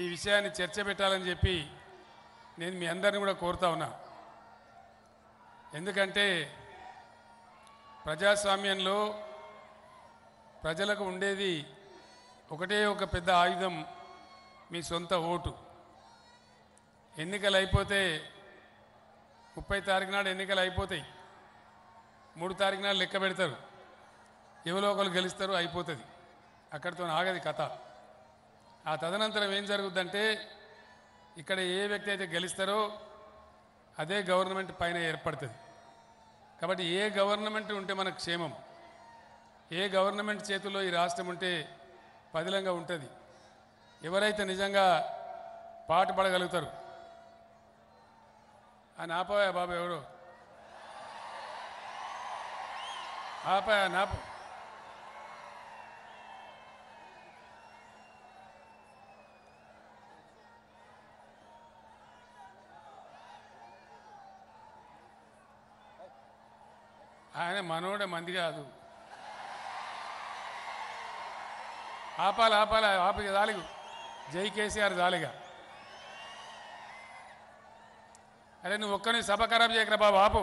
ఈ విషయాన్ని చర్చ పెట్టాలని చెప్పి నేను మీ అందరిని కూడా కోరుతా ఉన్నా ఎందుకంటే ప్రజాస్వామ్యంలో ప్రజలకు ఉండేది ఒకటే ఒక పెద్ద ఆయుధం మీ సొంత ఓటు ఎన్నికలు అయిపోతే ముప్పై తారీఖు నాడు ఎన్నికలు అయిపోతాయి మూడు తారీఖు నాడు లెక్క పెడతారు ఎవరో ఒకరు గెలుస్తారు అయిపోతుంది అక్కడితో ఆగది కథ ఆ తదనంతరం ఏం జరుగుద్దంటే ఇక్కడ ఏ వ్యక్తి అయితే గెలుస్తారో అదే గవర్నమెంట్ పైన ఏర్పడుతుంది కాబట్టి ఏ గవర్నమెంట్ ఉంటే మనకు క్షేమం ఏ గవర్నమెంట్ చేతుల్లో ఈ రాష్ట్రం ఉంటే పదిలంగా ఉంటుంది ఎవరైతే నిజంగా పడగలుగుతారు అని ఆపవా బాబు ఎవరు ఆపాయా నాపా ఆయన మనోడే మంది కాదు ఆపాలి ఆపాలి ఆపి దాలిగు జై కేసీఆర్ దాలిగా అరే నువ్వు ఒక్కని సభ ఖరాబ్ చేయకరా బాబు ఆపు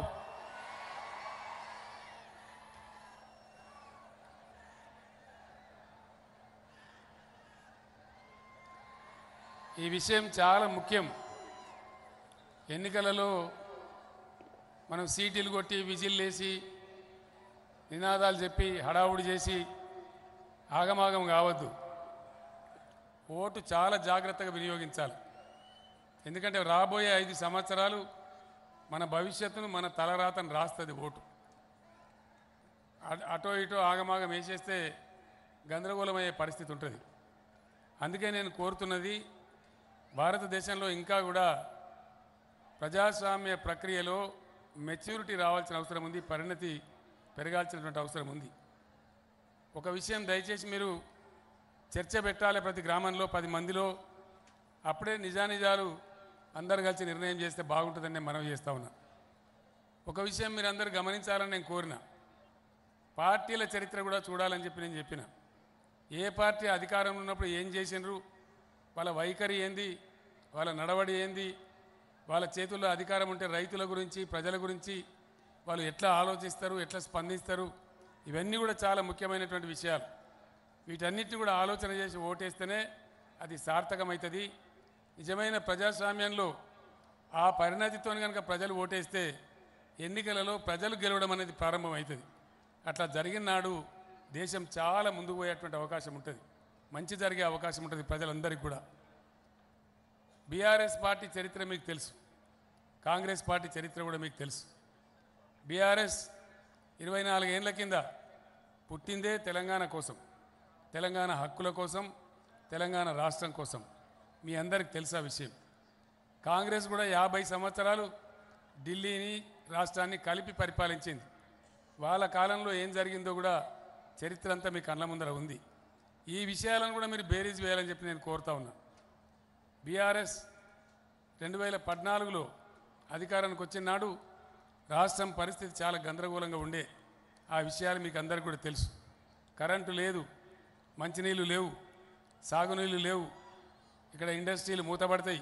ఈ విషయం చాలా ముఖ్యం ఎన్నికలలో మనం సీటీలు కొట్టి విజిల్ వేసి నినాదాలు చెప్పి హడావుడి చేసి ఆగమాగం కావద్దు ఓటు చాలా జాగ్రత్తగా వినియోగించాలి ఎందుకంటే రాబోయే ఐదు సంవత్సరాలు మన భవిష్యత్తును మన తలరాతను రాస్తుంది ఓటు అటో ఇటో ఆగమాగం వేసేస్తే గందరగోళమయ్యే పరిస్థితి ఉంటుంది అందుకే నేను కోరుతున్నది భారతదేశంలో ఇంకా కూడా ప్రజాస్వామ్య ప్రక్రియలో మెచ్యూరిటీ రావాల్సిన అవసరం ఉంది పరిణతి పెరగాల్సినటువంటి అవసరం ఉంది ఒక విషయం దయచేసి మీరు చర్చ పెట్టాలి ప్రతి గ్రామంలో పది మందిలో అప్పుడే నిజానిజాలు అందరు కలిసి నిర్ణయం చేస్తే బాగుంటుందని నేను మనవి చేస్తూ ఉన్నా ఒక విషయం మీరు అందరు గమనించాలని నేను కోరిన పార్టీల చరిత్ర కూడా చూడాలని చెప్పి నేను చెప్పిన ఏ పార్టీ అధికారంలో ఉన్నప్పుడు ఏం చేసినారు వాళ్ళ వైఖరి ఏంది వాళ్ళ నడవడి ఏంది వాళ్ళ చేతుల్లో అధికారం ఉంటే రైతుల గురించి ప్రజల గురించి వాళ్ళు ఎట్లా ఆలోచిస్తారు ఎట్లా స్పందిస్తారు ఇవన్నీ కూడా చాలా ముఖ్యమైనటువంటి విషయాలు వీటన్నిటిని కూడా ఆలోచన చేసి ఓటేస్తేనే అది సార్థకమవుతుంది నిజమైన ప్రజాస్వామ్యంలో ఆ పరిణతితో కనుక ప్రజలు ఓటేస్తే ఎన్నికలలో ప్రజలు గెలవడం అనేది ప్రారంభమవుతుంది అట్లా జరిగిన నాడు దేశం చాలా ముందుకు పోయేటువంటి అవకాశం ఉంటుంది మంచి జరిగే అవకాశం ఉంటుంది ప్రజలందరికీ కూడా బీఆర్ఎస్ పార్టీ చరిత్ర మీకు తెలుసు కాంగ్రెస్ పార్టీ చరిత్ర కూడా మీకు తెలుసు బీఆర్ఎస్ ఇరవై నాలుగేళ్ల కింద పుట్టిందే తెలంగాణ కోసం తెలంగాణ హక్కుల కోసం తెలంగాణ రాష్ట్రం కోసం మీ అందరికి తెలుసా విషయం కాంగ్రెస్ కూడా యాభై సంవత్సరాలు ఢిల్లీని రాష్ట్రాన్ని కలిపి పరిపాలించింది వాళ్ళ కాలంలో ఏం జరిగిందో కూడా చరిత్ర అంతా మీ కళ్ళ ముందర ఉంది ఈ విషయాలను కూడా మీరు బేరీజ్ వేయాలని చెప్పి నేను కోరుతా ఉన్నా బీఆర్ఎస్ రెండు వేల పద్నాలుగులో అధికారానికి వచ్చిన నాడు రాష్ట్రం పరిస్థితి చాలా గందరగోళంగా ఉండే ఆ విషయాలు మీకు అందరికీ కూడా తెలుసు కరెంటు లేదు మంచినీళ్ళు లేవు సాగునీళ్ళు లేవు ఇక్కడ ఇండస్ట్రీలు మూతపడతాయి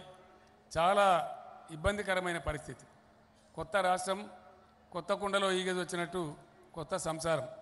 చాలా ఇబ్బందికరమైన పరిస్థితి కొత్త రాష్ట్రం కొత్త కుండలో ఈగేది వచ్చినట్టు కొత్త సంసారం